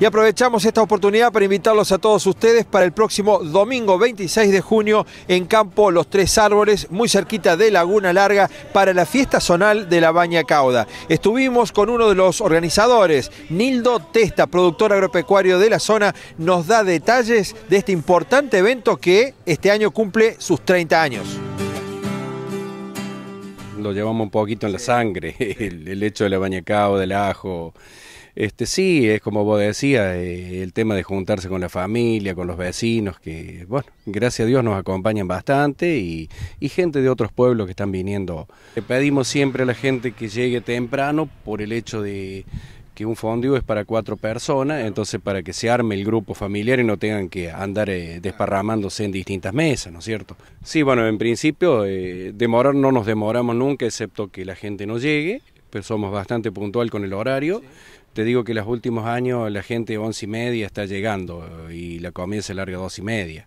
Y aprovechamos esta oportunidad para invitarlos a todos ustedes para el próximo domingo 26 de junio en Campo Los Tres Árboles, muy cerquita de Laguna Larga, para la fiesta zonal de la Baña Cauda. Estuvimos con uno de los organizadores, Nildo Testa, productor agropecuario de la zona, nos da detalles de este importante evento que este año cumple sus 30 años lo llevamos un poquito en la sangre, el, hecho de la Baña Cauda, del ajo, este, sí, es como vos decías, eh, el tema de juntarse con la familia, con los vecinos, que, bueno, gracias a Dios nos acompañan bastante y, gente de otros pueblos que están viniendo. Le pedimos siempre a la gente que llegue temprano por el hecho de que un fondio es para cuatro personas, entonces para que se arme el grupo familiar y no tengan que andar eh, desparramándose en distintas mesas, ¿no es cierto? Sí, bueno, en principio eh, demorar no nos demoramos nunca, excepto que la gente no llegue somos bastante puntual con el horario. Te digo que los últimos años la gente once y media está llegando y la comida se larga dos y media.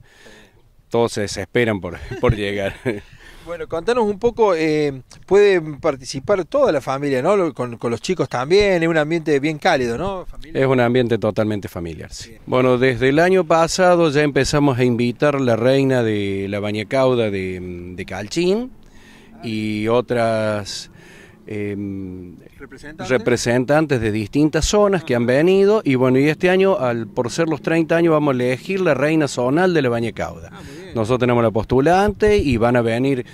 Todos se desesperan por, llegar. Bueno, contanos un poco, eh, puede participar toda la familia, ¿no? Con, los chicos también, es un ambiente bien cálido, ¿no? Es un ambiente totalmente familiar, Bueno, desde el año pasado ya empezamos a invitar la reina de la bañacauda de, de Calchín ah. y otras Em, ¿Representantes? de distintas zonas que han venido y bueno, y este año, al, por ser los 30 años, vamos a elegir la reina zonal de la Baña Cauda. Ah, Nosotros tenemos la postulante y van a venir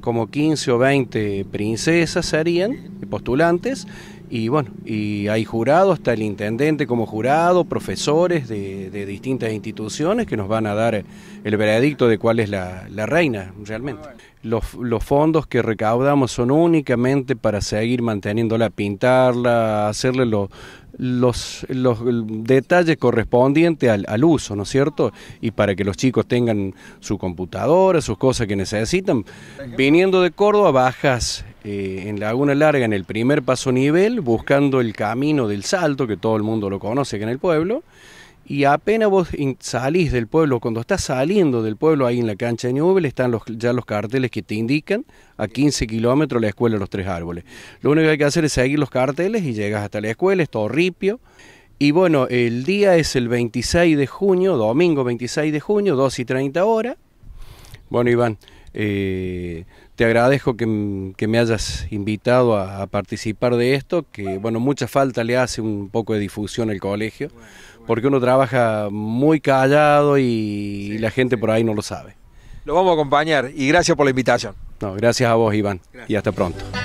como 15 o 20 princesas serían, postulantes, y bueno, y hay jurado, está el intendente como jurado, profesores de, distintas instituciones que nos van a dar el veredicto de cuál es la, reina realmente. Los, los, fondos que recaudamos son únicamente para seguir manteniéndola, pintarla, hacerle lo, los, los detalles correspondientes al, al, uso, ¿no es cierto? Y para que los chicos tengan su computadora, sus cosas que necesitan. Viniendo de Córdoba, bajas eh, en Laguna Larga en el primer paso nivel, buscando el camino del salto, que todo el mundo lo conoce que en el pueblo, y apenas vos salís del pueblo, cuando estás saliendo del pueblo ahí en la cancha de Newell, están ya los carteles que te indican a 15 kilómetros la escuela de los tres árboles. Lo único que hay que hacer es seguir los carteles y llegas hasta la escuela, es todo ripio. Y bueno, el día es el 26 de junio, domingo 26 de junio, 2 y 30 horas. Bueno, Iván, eh, te agradezco que, me hayas invitado a, a, participar de esto, que bueno, mucha falta le hace un poco de difusión al colegio, porque uno trabaja muy callado y, la gente por ahí no lo sabe. Lo vamos a acompañar y gracias por la invitación. No, gracias a vos, Iván, y hasta pronto.